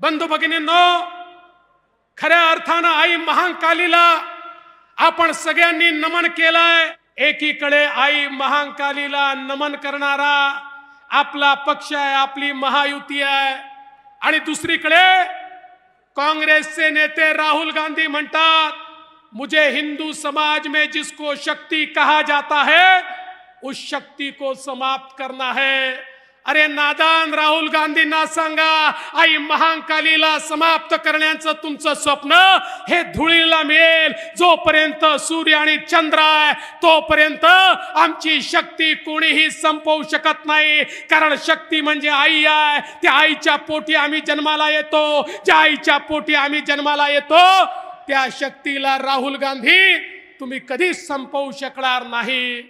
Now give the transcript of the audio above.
बंधू भगिनींनो खऱ्या अर्थानं आई महांकालीला आपण सगळ्यांनी नमन केलंय एकीकडे आई महांकालीला नमन करणारा आपला पक्ष आहे आपली महायुती आहे आणि दुसरीकडे काँग्रेसचे नेते राहुल गांधी म्हणतात मुझे हिंदू समाज में जिसको शक्ति कहा जाता है उस शक्ति को समाप्त करना है अरे नादान राहुल गांधींना सांगा आई महाकालीला समाप्त करण्याचं तुमचं स्वप्न हे धुळीला मिळेल जोपर्यंत सूर्य आणि चंद्र आहे तोपर्यंत आमची शक्ती कोणीही संपवू शकत नाही कारण शक्ती म्हणजे आई आहे त्या आईच्या पोटी आम्ही जन्माला येतो ज्या आईच्या पोटी आम्ही जन्माला येतो त्या शक्तीला राहुल गांधी तुम्ही कधीच संपवू शकणार नाही